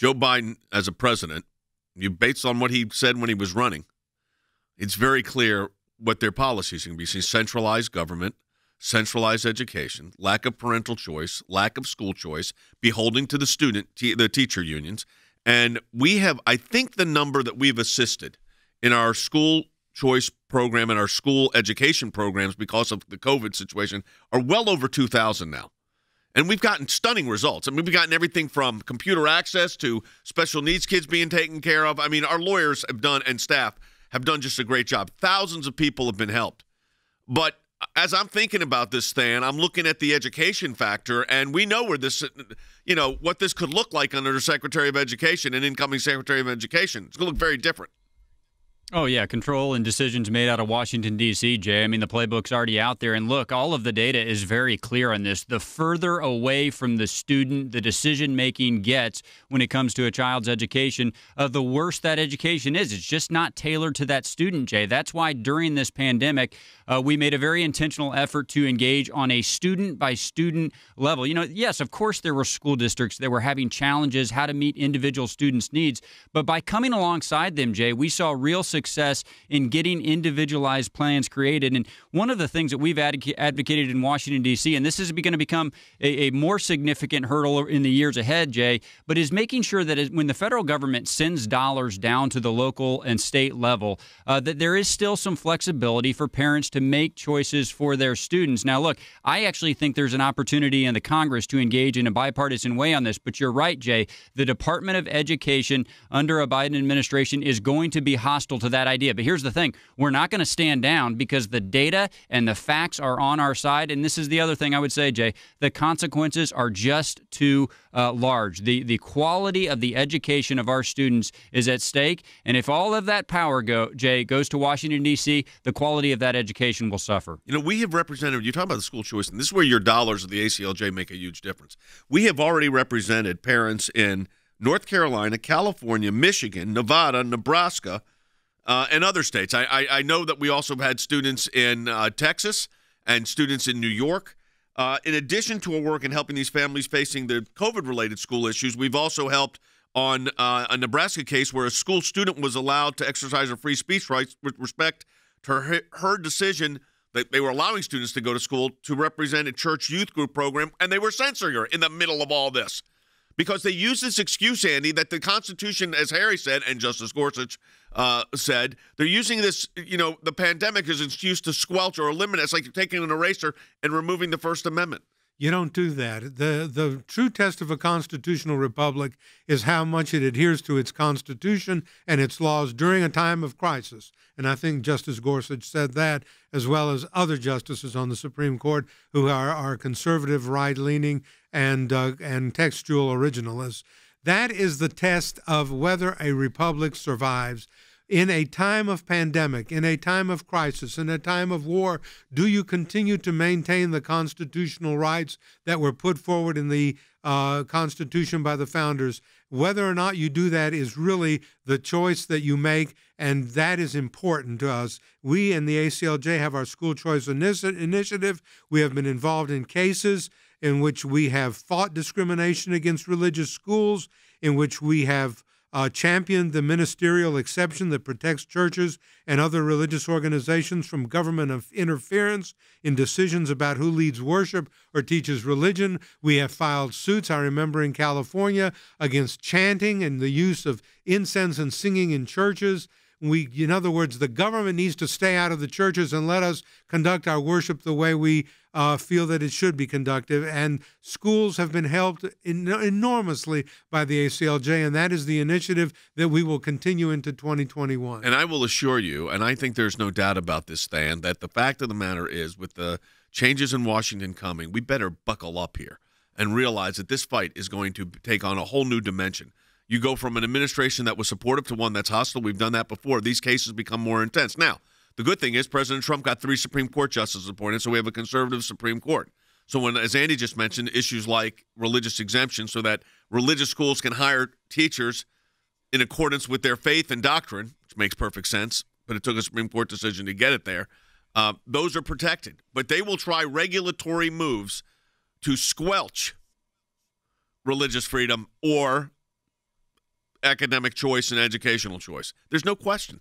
Joe Biden as a president, you based on what he said when he was running, it's very clear what their policies are going to be. See, centralized government, centralized education, lack of parental choice, lack of school choice, beholding to the student, the teacher unions. And we have, I think, the number that we've assisted in our school choice program and our school education programs because of the COVID situation are well over 2,000 now. And we've gotten stunning results. I mean, we've gotten everything from computer access to special needs kids being taken care of. I mean, our lawyers have done and staff have done just a great job. Thousands of people have been helped. But as I'm thinking about this, Stan, I'm looking at the education factor, and we know where this, you know, what this could look like under Secretary of Education and incoming Secretary of Education. It's going to look very different. Oh, yeah. Control and decisions made out of Washington, D.C., Jay. I mean, the playbook's already out there. And look, all of the data is very clear on this. The further away from the student the decision making gets when it comes to a child's education, uh, the worse that education is. It's just not tailored to that student, Jay. That's why during this pandemic, uh, we made a very intentional effort to engage on a student by student level. You know, yes, of course, there were school districts that were having challenges how to meet individual students' needs. But by coming alongside them, Jay, we saw real success success in getting individualized plans created. And one of the things that we've advocated in Washington, D.C., and this is going to become a, a, more significant hurdle in the years ahead, Jay, but is making sure that when the federal government sends dollars down to the local and state level, uh, that there is still some flexibility for parents to make choices for their students. Now, look, I actually think there's an opportunity in the Congress to engage in a bipartisan way on this, but you're right, Jay. The Department of Education under a Biden administration is going to be hostile to that idea. But here's the thing we're not going to stand down because the data and the facts are on our side. And this is the other thing I would say, Jay the consequences are just too uh, large. The, the quality of the education of our students is at stake. And if all of that power, go, Jay, goes to Washington, D.C., the quality of that education will suffer. You know, we have represented, you talk about the school choice, and this is where your dollars of the ACLJ make a huge difference. We have already represented parents in North Carolina, California, Michigan, Nevada, Nebraska, uh, and other states. I, I, I, know that we also had students in uh, Texas and students in New York. Uh, in addition to our work in helping these families facing the COVID related school issues, we've also helped on uh, a Nebraska case where a school student was allowed to exercise her free speech rights with respect to her, her decision that they were allowing students to go to school to represent a church youth group program, and they were censoring her in the middle of all this because they use this excuse, Andy, that the Constitution, as Harry said, and Justice Gorsuch uh, said. They're using this, you know, the pandemic as an excuse to squelch or eliminate. It's like you're taking an eraser and removing the First Amendment. You don't do that. The, the true test of a constitutional republic is how much it adheres to its constitution and its laws during a time of crisis. And I think Justice Gorsuch said that, as well as other justices on the Supreme Court who are, are conservative, right leaning, and, uh, and textual originalists. That is the test of whether a republic survives. In a time of pandemic, in a time of crisis, in a time of war, do you continue to maintain the constitutional rights that were put forward in the uh, Constitution by the founders? Whether or not you do that is really the choice that you make, and that is important to us. We in the ACLJ have our school choice initiative. We have been involved in cases in which we have fought discrimination against religious schools, in which we have uh, championed the ministerial exception that protects churches and other religious organizations from government interference in decisions about who leads worship or teaches religion. We have filed suits, I remember in California, against chanting and the use of incense and singing in churches. We, in other words, the government needs to stay out of the churches and let us conduct our worship the way we uh, feel that it should be conducted. And schools have been helped in, enormously by the ACLJ, and that is the initiative that we will continue into 2021. And I will assure you, and I think there's no doubt about this, Stan, that the fact of the matter is, with the changes in Washington coming, we better buckle up here and realize that this fight is going to take on a whole new dimension. You go from an administration that was supportive to one that's hostile. We've done that before. These cases become more intense. Now, the good thing is President Trump got three Supreme Court justices appointed, so we have a conservative Supreme Court. So when, as Andy just mentioned, issues like religious exemption, so that religious schools can hire teachers in accordance with their faith and doctrine, which makes perfect sense, but it took a Supreme Court decision to get it there. Uh, those are protected, but they will try regulatory moves to squelch religious freedom or academic choice and educational choice. There's no question.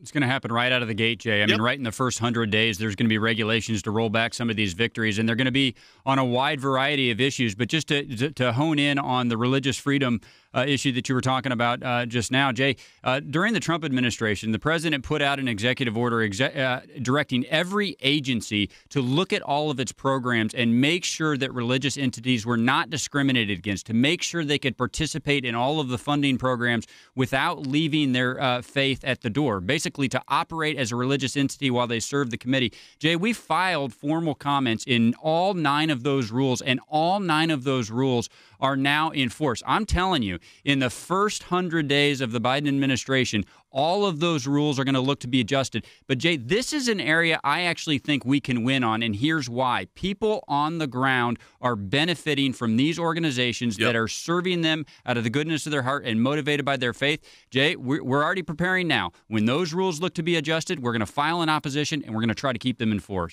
It's going to happen right out of the gate, Jay. I yep. mean, right in the first 100 days, there's going to be regulations to roll back some of these victories, and they're going to be on a wide variety of issues. But just to, to, to hone in on the religious freedom uh, issue that you were talking about uh, just now, Jay. Uh, during the Trump administration, the president put out an executive order exe- uh, directing every agency to look at all of its programs and make sure that religious entities were not discriminated against, to make sure they could participate in all of the funding programs without leaving their uh, faith at the door, basically to operate as a religious entity while they serve the committee. Jay, we filed formal comments in all nine of those rules, and all nine of those rules are now in force. I'm telling you, in the first 100 days of the Biden administration, all of those rules are going to look to be adjusted. But, Jay, this is an area I actually think we can win on, and here's why. People on the ground are benefiting from these organizations yep. that are serving them out of the goodness of their heart and motivated by their faith. Jay, we're already preparing now. When those rules look to be adjusted, we're going to file an opposition and we're going to try to keep them in force.